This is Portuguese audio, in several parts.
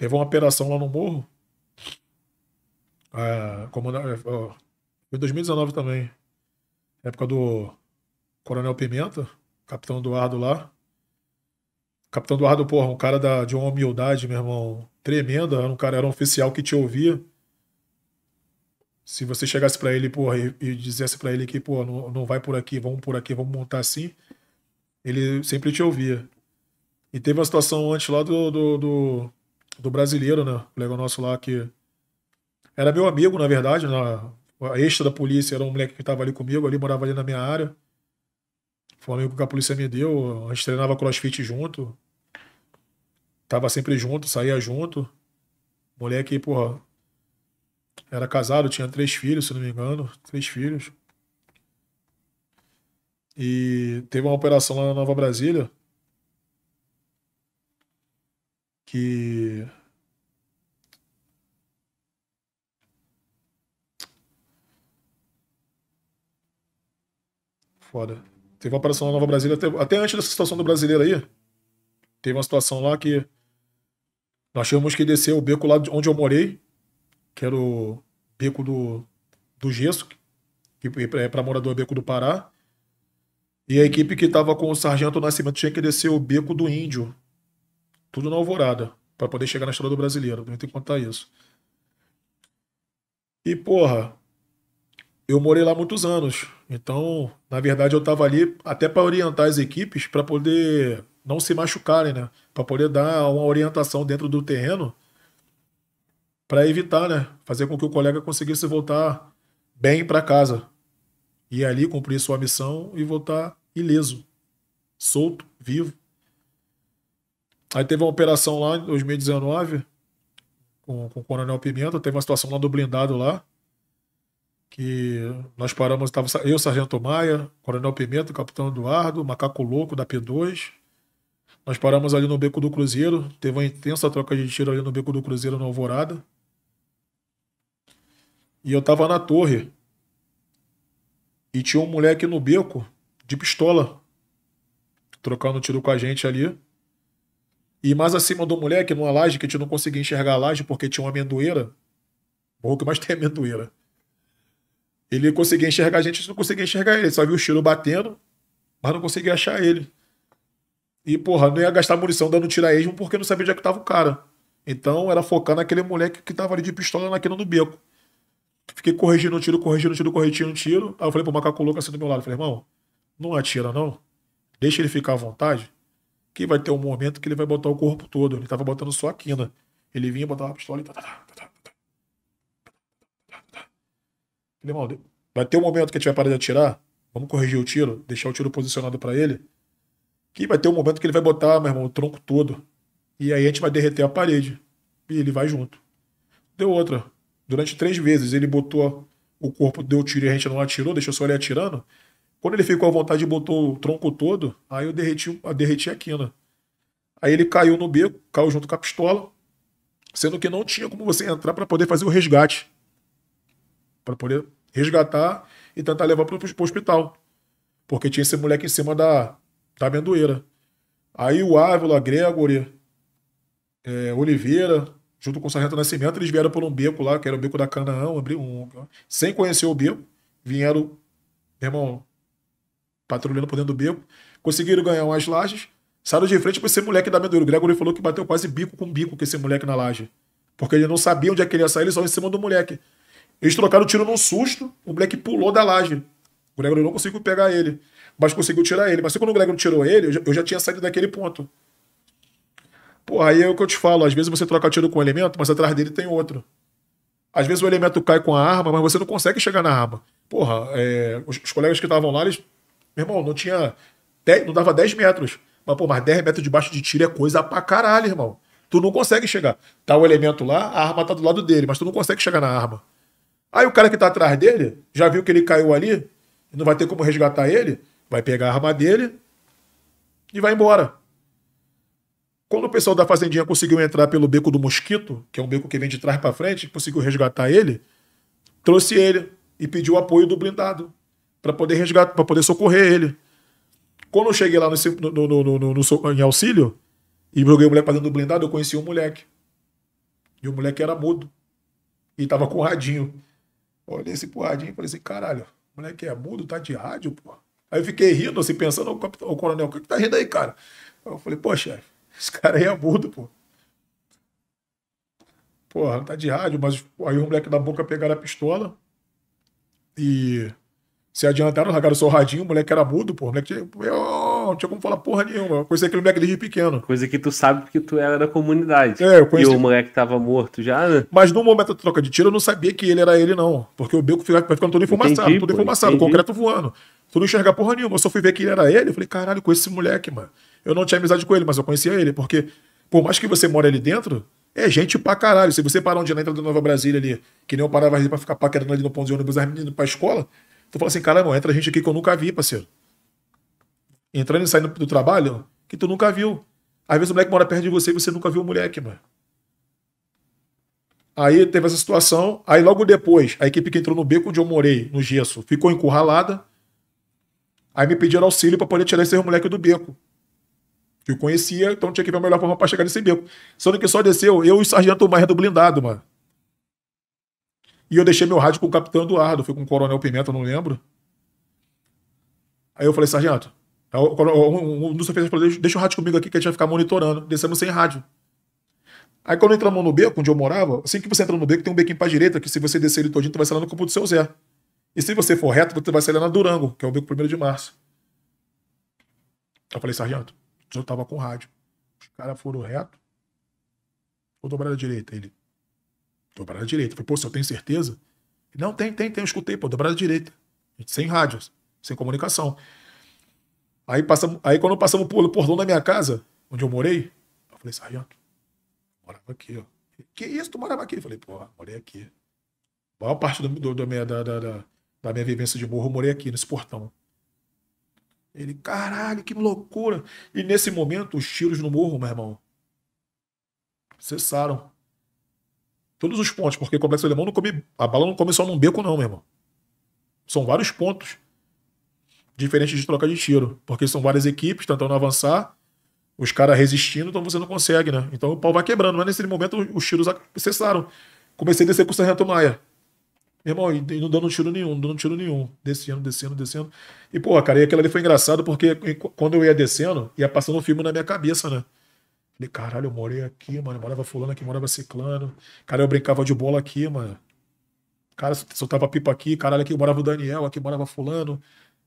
Teve uma operação lá no morro. Ah, é, como, ó, foi 2019 também. Época do Coronel Pimenta, capitão Eduardo lá. Capitão Eduardo, porra, um cara da, de uma humildade, meu irmão, tremenda. Era um cara, era um oficial que te ouvia. Se você chegasse para ele, porra, e, e dissesse para ele que, porra, não, não vai por aqui, vamos por aqui, vamos montar assim, ele sempre te ouvia. E teve uma situação antes lá do, do, do do brasileiro, né? O colega nosso lá que era meu amigo, na verdade, na a extra da polícia era um moleque que estava ali comigo, ali morava ali na minha área. Foi um amigo que a polícia me deu, a gente treinava crossfit junto. Tava sempre junto, saía junto. Moleque, porra, era casado, tinha três filhos, se não me engano, três filhos. E teve uma operação lá na Nova Brasília que Foda. Teve uma operação na Nova Brasília, até, até antes dessa situação do brasileiro aí, teve uma situação lá que nós tínhamos que descer o beco lá onde eu morei, que era o beco do, do gesso, que é para morador é beco do Pará. E a equipe que estava com o Sargento Nascimento tinha que descer o beco do Índio, tudo na alvorada, para poder chegar na estrada do brasileiro. Não tem que contar isso. E, porra, eu morei lá muitos anos. Então, na verdade, eu estava ali até para orientar as equipes para poder não se machucarem, né? Para poder dar uma orientação dentro do terreno para evitar, né? Fazer com que o colega conseguisse voltar bem para casa. E ali cumprir sua missão e voltar ileso, solto, vivo. Aí teve uma operação lá em 2019 com, com o Coronel Pimenta, teve uma situação lá do blindado lá que nós paramos, tava eu, Sargento Maia, Coronel Pimenta, Capitão Eduardo, Macaco Louco da P2. Nós paramos ali no Beco do Cruzeiro, teve uma intensa troca de tiro ali no Beco do Cruzeiro na Alvorada. E eu tava na torre. E tinha um moleque no beco de pistola trocando tiro com a gente ali. E mais acima do moleque, numa laje que a gente não conseguia enxergar a laje porque tinha uma amendoeira. Morro que mais tem é amendoeira. Ele conseguia enxergar a gente, a gente não conseguia enxergar ele. Só viu o tiro batendo, mas não conseguia achar ele. E, porra, não ia gastar munição dando tiro a esmo porque não sabia onde é que tava o cara. Então era focar naquele moleque que tava ali de pistola naquilo no beco. Fiquei corrigindo o tiro, corrigindo o tiro, corrigindo o tiro. Aí eu falei pro macaco louco assim do meu lado, falei, irmão, não atira não. Deixa ele ficar à vontade, que vai ter um momento que ele vai botar o corpo todo. Ele tava botando só a quina. Ele vinha, botava a pistola e tá, tá, tá, tá, tá Falei, irmão, vai ter um momento que ele vai parar de atirar, vamos corrigir o tiro, deixar o tiro posicionado para ele, que vai ter um momento que ele vai botar, meu irmão, o tronco todo. E aí a gente vai derreter a parede. E ele vai junto. Deu outra. Durante três vezes ele botou o corpo, deu tiro e a gente não atirou, deixou só ele atirando. Quando ele ficou à vontade e botou o tronco todo, aí eu derreti, derreti a quina. Aí ele caiu no beco, caiu junto com a pistola, sendo que não tinha como você entrar para poder fazer o resgate para poder resgatar e tentar levar para o hospital. Porque tinha esse moleque em cima da, da amendoeira. Aí o Ávila, Gregory, é, Oliveira, junto com o Sargento Nascimento, eles vieram por um beco lá, que era o beco da Canaã, um, sem conhecer o beco, vieram, meu irmão, patrulhando por dentro do beco, conseguiram ganhar umas lajes, saíram de frente para esse moleque da amendoeira. O Gregory falou que bateu quase bico com bico com esse moleque na laje. Porque ele não sabia onde é que ele ia sair, ele só em cima do moleque. Eles trocaram o tiro num susto, o moleque pulou da laje. O Gregory não conseguiu pegar ele, mas conseguiu tirar ele. Mas quando o Gregory tirou ele, eu já, eu já tinha saído daquele ponto. Pô, aí é o que eu te falo, às vezes você troca tiro com um elemento, mas atrás dele tem outro. Às vezes o elemento cai com a arma, mas você não consegue chegar na arma. Porra, é, os, os, colegas que estavam lá, eles. Meu irmão, não tinha. não dava 10 metros. Mas, pô, mas 10 metros debaixo de tiro é coisa pra caralho, irmão. Tu não consegue chegar. Tá o elemento lá, a arma tá do lado dele, mas tu não consegue chegar na arma. Aí o cara que tá atrás dele já viu que ele caiu ali, não vai ter como resgatar ele, vai pegar a arma dele e vai embora. Quando o pessoal da fazendinha conseguiu entrar pelo beco do mosquito, que é um beco que vem de trás para frente, conseguiu resgatar ele, trouxe ele e pediu apoio do blindado para poder resgatar, para poder socorrer ele. Quando eu cheguei lá no, no, no, no, em auxílio e joguei o moleque pra dentro do blindado, eu conheci um moleque. E o moleque era mudo. E tava com o radinho. Olhei assim pro Radinho e falei assim, caralho, moleque é mudo, tá de rádio, pô. Aí eu fiquei rindo, assim, pensando, o coronel, o que, que tá rindo aí, cara? Aí eu falei, pô, chefe, esse cara aí é mudo, pô. Porra, tá de rádio, mas aí o moleque da boca pegaram a pistola e se adiantaram, largaram o seu radinho, o moleque era mudo, pô. O moleque tinha não, tinha como falar porra nenhuma. Eu conheci aquele moleque de pequeno. Coisa que tu sabe porque tu era da comunidade. É, eu conheci. E o moleque tava morto já, né? Mas no momento da troca de tiro, eu não sabia que ele era ele, não. Porque o beco ficava ficando todo enfumaçado, tudo todo enfumaçado, concreto voando. Tu não enxerga porra nenhuma. Eu só fui ver que ele era ele. Eu falei, caralho, conheci esse moleque, mano. Eu não tinha amizade com ele, mas eu conhecia ele. Porque, por mais que você mora ali dentro, é gente pra caralho. Se você parar um dia na entrada da Nova Brasília ali, que nem eu parava ali pra ficar paquerando ali no ponto de ônibus, as meninas pra escola, tu fala assim, caralho, entra gente aqui que eu nunca vi, parceiro entrando e saindo do trabalho que tu nunca viu. Às vezes o moleque mora perto de você e você nunca viu o moleque, mano. Aí teve essa situação, aí logo depois, a equipe que entrou no beco onde eu morei, no gesso, ficou encurralada. Aí me pediram auxílio para poder tirar esse moleque do beco. Que eu conhecia, então tinha que ver a melhor forma para chegar nesse beco. Sendo que só desceu eu e o sargento mais do blindado, mano. E eu deixei meu rádio com o capitão Eduardo, foi com o coronel Pimenta, não lembro. Aí eu falei, sargento, é um dos oficiais falou: deixa o rádio comigo aqui que a gente vai ficar monitorando. Descemos sem rádio. Aí quando entramos no beco, onde eu morava, assim que você entra no beco, tem um bequinho pra direita, que se você descer ele todinho, tu vai sair lá no Campo do Seu Zé. E se você for reto, você vai sair lá na Durango, que é o beco 1 de março. Eu falei, sargento, eu tava com rádio. Os caras foram reto. Vou dobrar à direita. Ele, dobrar à direita. Eu falei, pô, senhor, eu tenho certeza? não, tem, tem, tem, eu escutei, pô, dobrar à direita. Sem rádio, sem comunicação. Aí, passamos, aí quando passamos pelo portão da minha casa, onde eu morei, eu falei sargento, morava aqui, ó. Que isso, tu morava aqui? Eu falei, pô, morei aqui. A maior parte do, do, do minha, da, da, da, da, minha vivência de morro, eu morei aqui, nesse portão. Ele, caralho, que loucura. E nesse momento, os tiros no morro, meu irmão, cessaram. Todos os pontos, porque o Complexo Alemão não come, a bala não come só num beco não, meu irmão. São vários pontos diferente de troca de tiro, porque são várias equipes tentando avançar, os caras resistindo, então você não consegue, né? Então o pau vai quebrando, mas nesse momento os tiros cessaram. Comecei a descer com o Sargento Maia. Irmão, e não dando tiro nenhum, não dando tiro nenhum. Descendo, descendo, descendo. E, pô, cara, e aquilo ali foi engraçado porque quando eu ia descendo, ia passando um filme na minha cabeça, né? Falei, caralho, eu morei aqui, mano. Eu morava fulano aqui, morava ciclano. Cara, eu brincava de bola aqui, mano. Cara, soltava pipa aqui, caralho, aqui morava o Daniel, aqui morava fulano.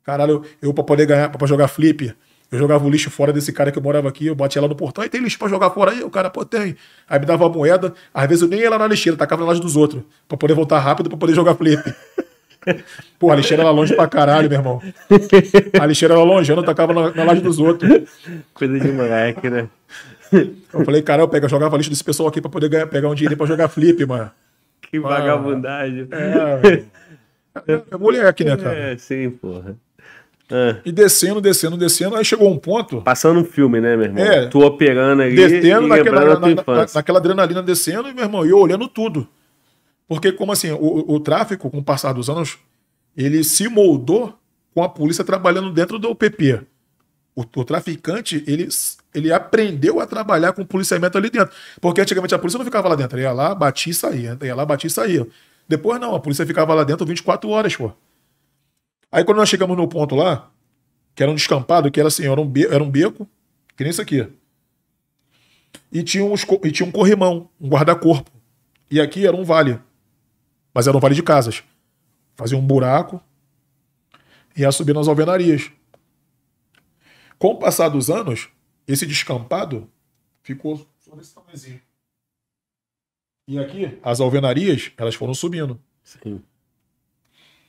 Caralho, eu pra poder ganhar, pra jogar flip, eu jogava o lixo fora desse cara que eu morava aqui, eu batia lá no portão, e tem lixo pra jogar fora aí? O cara, pô, tem. Aí me dava moeda, às vezes eu nem ia lá na lixeira, tacava na laje dos outros, pra poder voltar rápido, pra poder jogar flip. Pô, a lixeira era longe pra caralho, meu irmão. A lixeira era longe, eu não tacava na, na laje dos outros. Coisa de moleque, né? Eu falei, caralho, pega, jogava lixo desse pessoal aqui pra poder ganhar, pegar um dinheiro pra jogar flip, mano. Que ah, vagabundagem. É, é, é moleque, né, cara? É, sim, porra. É. E descendo, descendo, descendo. Aí chegou um ponto. Passando um filme, né, meu irmão? É, tu operando ali. Descendo, naquela, na, na, naquela adrenalina descendo, e, meu irmão, eu olhando tudo. Porque, como assim, o, o tráfico, com o passar dos anos, ele se moldou com a polícia trabalhando dentro do PP. O, o, traficante, ele, ele aprendeu a trabalhar com o policiamento ali dentro. Porque antigamente a polícia não ficava lá dentro. Ia lá, batia e saía. Ia lá, batia e saía. Depois não, a polícia ficava lá dentro 24 horas, pô. Aí quando nós chegamos no ponto lá, que era um descampado, que era assim, era um, be era um beco, que nem isso aqui. E tinha, uns, e tinha um corrimão, um guarda-corpo. E aqui era um vale. Mas era um vale de casas. Fazia um buraco e ia subindo as alvenarias. Com o passar dos anos, esse descampado ficou só desse tamanhozinho. E aqui, as alvenarias, elas foram subindo. Sim.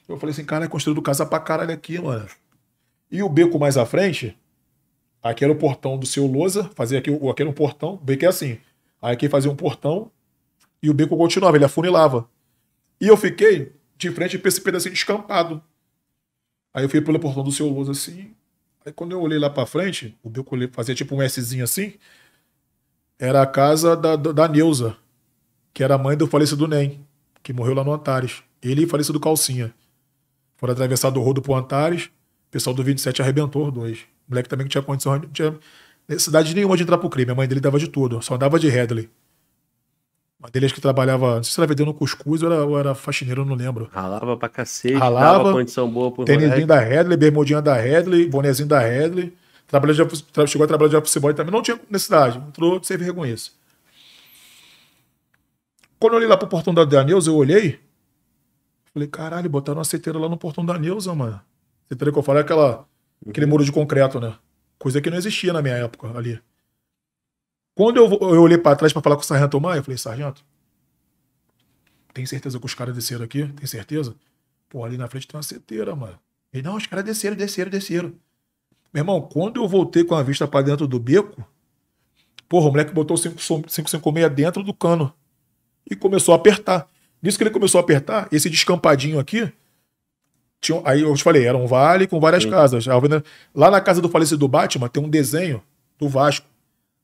Eu falei assim, cara, é construído casa pra caralho aqui, mano. E o beco mais à frente, aqui era o portão do seu Lousa, fazia aqui, aqui era um portão, o beco é assim. Aí aqui fazia um portão e o beco continuava, ele afunilava. E eu fiquei de frente pra esse pedacinho descampado. Aí eu fui pelo portão do seu Lousa assim. Aí quando eu olhei lá pra frente, o beco fazia tipo um Szinho assim. Era a casa da, da, da Neuza, que era a mãe do falecido Nem, que morreu lá no Antares. Ele e falecido Calcinha. Foram atravessar do rodo pro Antares. O pessoal do 27 arrebentou dois. O moleque também que tinha condição. Não tinha necessidade nenhuma de entrar pro crime. A mãe dele dava de tudo, só andava de Headley. Uma dele acho que trabalhava, não sei se era vendendo cuscuz ou era, ou era faxineiro, não lembro. Ralava pra cacete, Ralava, condição boa pro Tênisinho da Headley, bermudinha da Headley, bonezinho da Headley. Trabalhou chegou a trabalhar de office boy também, não tinha necessidade. Entrou, servir com Quando eu olhei lá pro portão da, da eu olhei, Falei, caralho, botaram uma seteira lá no portão da Neuza, mano. Seteira que eu falei é aquela, aquele muro de concreto, né? Coisa que não existia na minha época ali. Quando eu, eu olhei para trás para falar com o Sargento Maia, eu falei, Sargento, tem certeza que os caras desceram aqui? Tem certeza? Pô, ali na frente tem uma seteira, mano. E não, os caras desceram, desceram, desceram. Meu irmão, quando eu voltei com a vista para dentro do beco, porra, o moleque botou 556 dentro do cano e começou a apertar. Nisso que ele começou a apertar, esse descampadinho aqui, tinha, aí eu te falei, era um vale com várias Sim. casas. Lá na casa do falecido Batman tem um desenho do Vasco.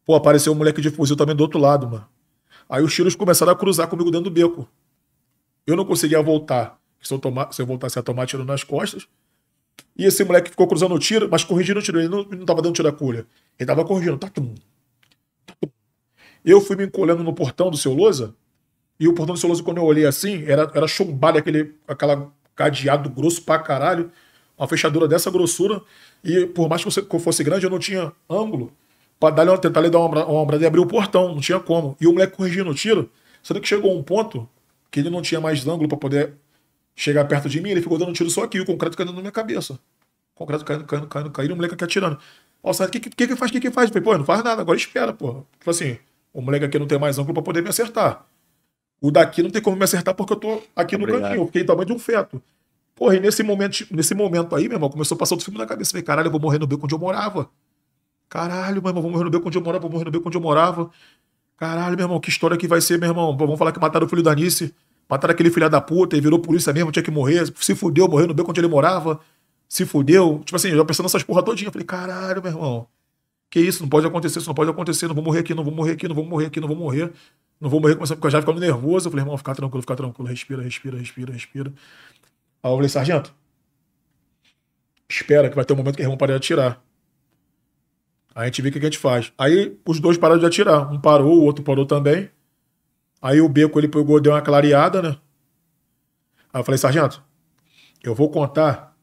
Pô, apareceu um moleque de fuzil também do outro lado, mano. Aí os tiros começaram a cruzar comigo dentro do beco. Eu não conseguia voltar. Se eu, tomar, se eu voltasse a tomar tiro nas costas. E esse moleque ficou cruzando o tiro, mas corrigindo o tiro. Ele não, não tava dando tiro à culha. Ele tava corrigindo. Tatum, tatum. Eu fui me encolhendo no portão do seu Lousa e o portão do Celoso, quando eu olhei assim, era, era chumbado aquele aquela cadeado grosso pra caralho. Uma fechadura dessa grossura. E por mais que, você, que fosse grande, eu não tinha ângulo pra dar, tentar lhe dar uma, ombra ombrada e abrir o portão. Não tinha como. E o moleque corrigindo o tiro. Sendo que chegou um ponto que ele não tinha mais ângulo para poder chegar perto de mim. Ele ficou dando um tiro só aqui. o concreto caindo na minha cabeça. O concreto caindo, caindo, caindo, caindo. E o moleque aqui atirando. Nossa, o que, que que faz? O que que faz? Eu falei, pô, não faz nada. Agora espera, pô. Tipo assim, o moleque aqui não tem mais ângulo para poder me acertar. O daqui não tem como me acertar porque eu tô aqui no Obrigado. cantinho. fiquei tamanho de um feto. Porra, e nesse momento, nesse momento aí, meu irmão, começou a passar outro filme na cabeça. Falei, caralho, eu vou morrer no beco onde eu morava. Caralho, meu irmão, vou morrer no beco onde eu morava, vou morrer no beco onde eu morava. Caralho, meu irmão, que história que vai ser, meu irmão. Vamos falar que mataram o filho da Nice, mataram aquele filho da puta, e virou polícia mesmo, tinha que morrer. Se fudeu, morreu no beco onde ele morava. Se fudeu. Tipo assim, eu já pensando nessas porra todinha. Falei, caralho, meu irmão. Que isso, não pode acontecer, isso não pode acontecer, não vou morrer aqui, não vou morrer aqui, não vou morrer aqui, não vou morrer. Não vou morrer, começar, porque eu já ficando nervoso. Eu falei, irmão, fica tranquilo, fica tranquilo, respira, respira, respira, respira. Aí eu falei, sargento, espera que vai ter um momento que o irmão parar de atirar. Aí a gente vê o que a gente faz. Aí os dois pararam de atirar. Um parou, o outro parou também. Aí o Beco, ele pegou, deu uma clareada, né? Aí eu falei, sargento, eu vou contar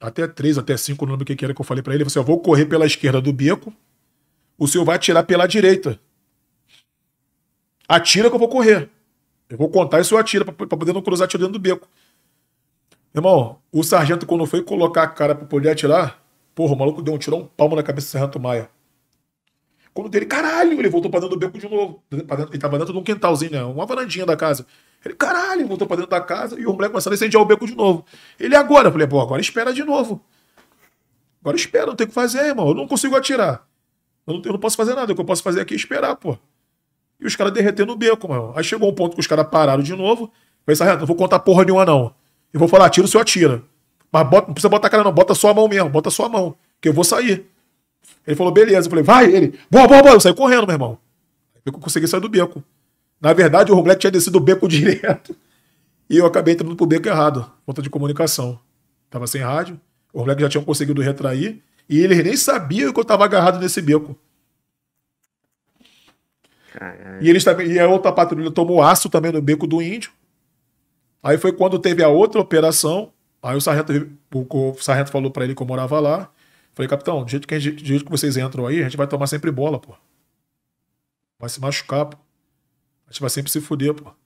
até três, até cinco, não lembro que era que eu falei para ele. você assim, eu vou correr pela esquerda do Beco, o senhor vai atirar pela direita. Atira que eu vou correr. Eu vou contar isso eu atira para poder não cruzar atirando do beco. Irmão, o sargento, quando foi colocar a cara para poder atirar, porra, o maluco deu um tirão, um palmo na cabeça do sargento Maia. Quando dele, caralho, ele voltou pra dentro do beco de novo. dentro, ele tava dentro de um quintalzinho, né? Uma varandinha da casa. Ele, caralho, voltou pra dentro da casa e o moleque começando a incendiar o beco de novo. Ele agora, eu falei, pô, agora espera de novo. Agora espera, não tem o que fazer, irmão. Eu não consigo atirar. Eu não, eu não posso fazer nada. O que eu posso fazer aqui é esperar, pô e os caras derretendo o beco, mano. Aí chegou um ponto que os caras pararam de novo. Pensa, ah, não vou contar porra nenhuma, não. Eu vou falar, tira o seu atira. Mas bota, não precisa botar a cara, não. Bota só a mão mesmo, bota só a mão, que eu vou sair. Ele falou, beleza. Eu falei, vai, ele, boa, boa, boa. Eu saí correndo, meu irmão. Eu consegui sair do beco. Na verdade, o Roblete tinha descido o beco direto. E eu acabei entrando pro beco errado, conta de comunicação. Tava sem rádio, o Roblete já tinha conseguido retrair. E eles nem sabiam que eu tava agarrado nesse beco. E eles também, e a outra patrulha tomou aço também no beco do índio. Aí foi quando teve a outra operação. Aí o sargento, o sargento falou para ele que eu morava lá. Falei, capitão, do jeito, que gente, do jeito que vocês entram aí, a gente vai tomar sempre bola, pô. Vai se machucar, pô. A gente vai sempre se fuder, pô.